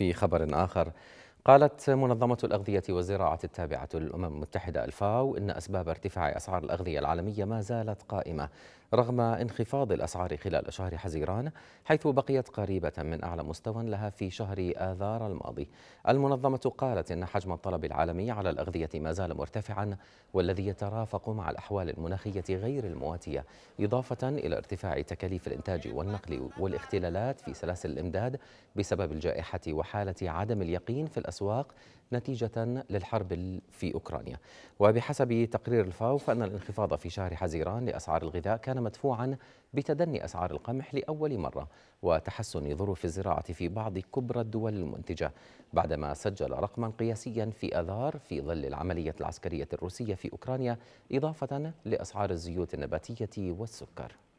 في خبر آخر قالت منظمة الأغذية والزراعة التابعة للأمم المتحدة الفاو إن أسباب ارتفاع أسعار الأغذية العالمية ما زالت قائمة رغم انخفاض الأسعار خلال شهر حزيران حيث بقيت قريبة من أعلى مستوى لها في شهر آذار الماضي المنظمة قالت إن حجم الطلب العالمي على الأغذية ما زال مرتفعا والذي يترافق مع الأحوال المناخية غير المواتية إضافة إلى ارتفاع تكاليف الإنتاج والنقل والاختلالات في سلاسل الإمداد بسبب الجائحة وحالة عدم اليقين في الأسواق نتيجة للحرب في أوكرانيا وبحسب تقرير الفاو فإن الانخفاض في شهر حزيران لأسعار الغذاء كان مدفوعا بتدني أسعار القمح لأول مرة وتحسن ظروف الزراعة في بعض كبرى الدول المنتجة بعدما سجل رقما قياسيا في أذار في ظل العملية العسكرية الروسية في أوكرانيا إضافة لأسعار الزيوت النباتية والسكر